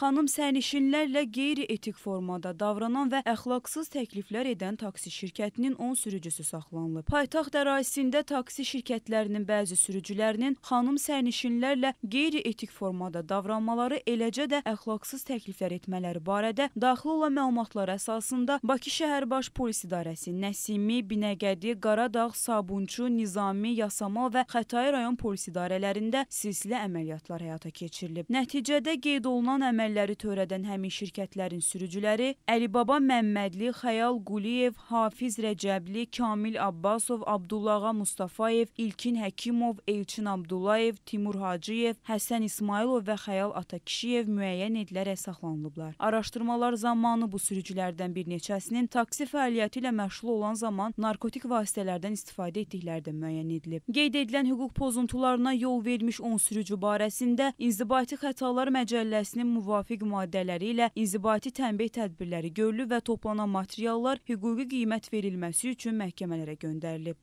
xanım sərnişinlərlə qeyri-etik formada davranan və əxlaqsız təkliflər edən taksi şirkətinin 10 sürücüsü saxlanılıb. Paytaxt ərazisində taksi şirkətlərinin bəzi sürücülərinin xanım sərnişinlərlə qeyri-etik formada davranmaları, eləcə də əxlaqsız təkliflər etmələri barədə daxil olan məlumatlar əsasında Bakı şəhər baş polis idarəsi Nəsimi, Binəqədi, Qaradağ, Sabunçu, Nizami, Yasamal və Xətai rayon polis idarələrində silsilə əməliyyatlar həyata keçirilib. Nəticədə qeyd olunan əməliyyatlar düşmənləri törədən həmin şirkətlərin sürücüləri Əlibaba Məmmədli, Xəyal Quliyev, Hafiz Rəcəbli, Kamil Abbasov, Abdullağa Mustafayev, İlkin Həkimov, Elçin Abdullayev, Timur Hacıyev, Həsən İsmailov və Xəyal Atakişiyev müəyyən edilərək saxlanılıblar. Araşdırmalar zamanı bu sürücülərdən bir neçəsinin taksi fəaliyyəti ilə məşğul olan zaman narkotik vasitələrdən istifadə etdikləri də müəyyən edilib. Qeyd edilən hüquq pozuntularına yol vermiş 10 sürücü barəsində inzibati xətalar məcəlləsinin müvafiq müvafiq maddələri ilə inzibati tənbeh tədbirləri görülüb və toplanan materiallar hüquqi qiymət verilməsi üçün məhkəmələrə göndərilib.